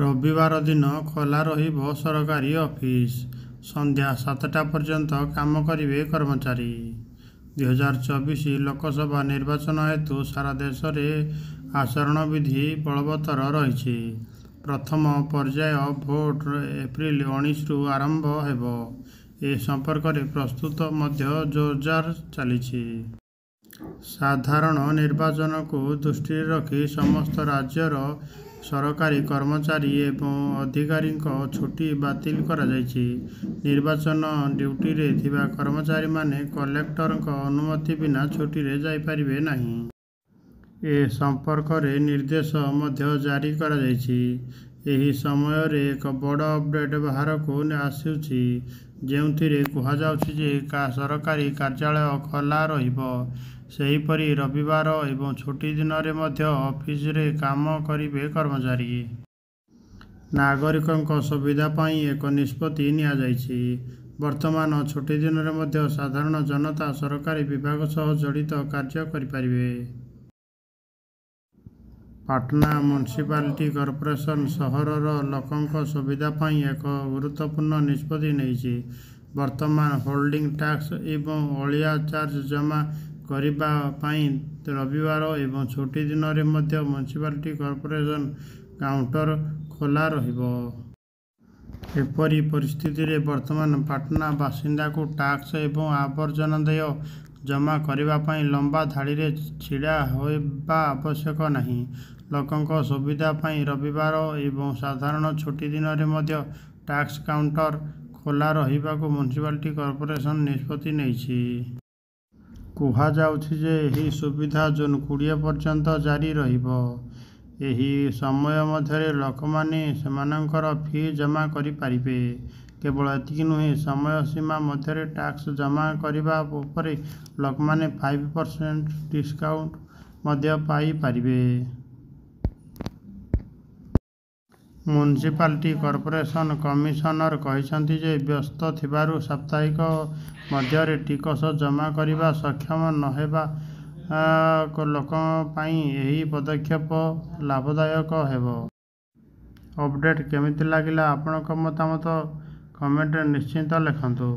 ରବିବାର ଦିନ ଖୋଲା ରହିବ ସରକାରୀ ଅଫିସ୍ ସନ୍ଧ୍ୟା ସାତଟା ପର୍ଯ୍ୟନ୍ତ କାମ କରିବେ କର୍ମଚାରୀ ଦୁଇ ହଜାର ଚବିଶ ଲୋକସଭା ନିର୍ବାଚନ ହେତୁ ସାରା ଦେଶରେ ଆଚରଣ ବିଧି ବଳବତ୍ତର ରହିଛି ପ୍ରଥମ ପର୍ଯ୍ୟାୟ ଭୋଟ ଏପ୍ରିଲ ଉଣେଇଶରୁ ଆରମ୍ଭ ହେବ ଏ ସମ୍ପର୍କରେ ପ୍ରସ୍ତୁତ ମଧ୍ୟ ଜୋରଜାର ଚାଲିଛି ସାଧାରଣ ନିର୍ବାଚନକୁ ଦୃଷ୍ଟିରେ ରଖି ସମସ୍ତ ରାଜ୍ୟର ସରକାରୀ କର୍ମଚାରୀ ଏବଂ ଅଧିକାରୀଙ୍କ ଛୁଟି ବାତିଲ କରାଯାଇଛି ନିର୍ବାଚନ ଡ୍ୟୁଟିରେ ଥିବା କର୍ମଚାରୀମାନେ କଲେକ୍ଟରଙ୍କ ଅନୁମତି ବିନା ଛୁଟିରେ ଯାଇପାରିବେ ନାହିଁ ଏ ସମ୍ପର୍କରେ ନିର୍ଦ୍ଦେଶ ମଧ୍ୟ ଜାରି କରାଯାଇଛି ଏହି ସମୟରେ ଏକ ବଡ଼ ଅପଡେଟ୍ ବାହାରକୁ ଆସୁଛି ଯେଉଁଥିରେ କୁହାଯାଉଛି ଯେ ସରକାରୀ କାର୍ଯ୍ୟାଳୟ ଖୋଲା ରହିବ ସେହିପରି ରବିବାର ଏବଂ ଛୁଟି ଦିନରେ ମଧ୍ୟ ଅଫିସରେ କାମ କରିବେ କର୍ମଚାରୀ ନାଗରିକଙ୍କ ସୁବିଧା ପାଇଁ ଏକ ନିଷ୍ପତ୍ତି ନିଆଯାଇଛି ବର୍ତ୍ତମାନ ଛୁଟି ଦିନରେ ମଧ୍ୟ ସାଧାରଣ ଜନତା ସରକାରୀ ବିଭାଗ ସହ ଜଡ଼ିତ କାର୍ଯ୍ୟ କରିପାରିବେ ପାଟନା ମ୍ୟୁନିସିପାଲିଟି କର୍ପୋରେସନ୍ ସହରର ଲୋକଙ୍କ ସୁବିଧା ପାଇଁ ଏକ ଗୁରୁତ୍ୱପୂର୍ଣ୍ଣ ନିଷ୍ପତ୍ତି ନେଇଛି ବର୍ତ୍ତମାନ ହୋଲ୍ଡିଂ ଟ୍ୟାକ୍ସ ଏବଂ ଅଳିଆ ଚାର୍ଜ ଜମା କରିବା ପାଇଁ ରବିବାର ଏବଂ ଛୁଟି ଦିନରେ ମଧ୍ୟ ମ୍ୟୁନିସିପାଲିଟି କର୍ପୋରେସନ କାଉଣ୍ଟର ଖୋଲା ରହିବ ଏପରି ପରିସ୍ଥିତିରେ ବର୍ତ୍ତମାନ ପାଟନା ବାସିନ୍ଦାକୁ ଟାକ୍ସ ଏବଂ ଆବର୍ଜନା ଦେୟ ଜମା କରିବା ପାଇଁ ଲମ୍ବା ଧାଡ଼ିରେ ଛିଡ଼ା ହେବା ଆବଶ୍ୟକ ନାହିଁ ଲୋକଙ୍କ ସୁବିଧା ପାଇଁ ରବିବାର ଏବଂ ସାଧାରଣ ଛୁଟି ଦିନରେ ମଧ୍ୟ ଟାକ୍ସ କାଉଣ୍ଟର ଖୋଲା ରହିବାକୁ ମ୍ୟୁନିସିପାଲିଟି କର୍ପୋରେସନ ନିଷ୍ପତ୍ତି ନେଇଛି କୁହାଯାଉଛି ଯେ ଏହି ସୁବିଧା ଜୁନ୍ କୋଡ଼ିଏ ପର୍ଯ୍ୟନ୍ତ ଜାରି ରହିବ ଏହି ସମୟ ମଧ୍ୟରେ ଲୋକମାନେ ସେମାନଙ୍କର ଫି ଜମା କରିପାରିବେ କେବଳ ଏତିକି ନୁହେଁ ସମୟ ସୀମା ମଧ୍ୟରେ ଟ୍ୟାକ୍ସ ଜମା କରିବା ଉପରେ ଲୋକମାନେ ଫାଇଭ୍ ପରସେଣ୍ଟ ଡିସକାଉଣ୍ଟ ମଧ୍ୟ ପାଇପାରିବେ ମ୍ୟୁନିସିପାଲିଟି କର୍ପୋରେସନ କମିଶନର କହିଛନ୍ତି ଯେ ବ୍ୟସ୍ତ ଥିବାରୁ ସାପ୍ତାହିକ ମଧ୍ୟରେ ଟିକସ ଜମା କରିବା ସକ୍ଷମ ନହେବା ଲୋକଙ୍କ ପାଇଁ ଏହି ପଦକ୍ଷେପ ଲାଭଦାୟକ ହେବ ଅପଡ଼େଟ୍ କେମିତି ଲାଗିଲା ଆପଣଙ୍କ ମତାମତ କମେଣ୍ଟରେ ନିଶ୍ଚିତ ଲେଖନ୍ତୁ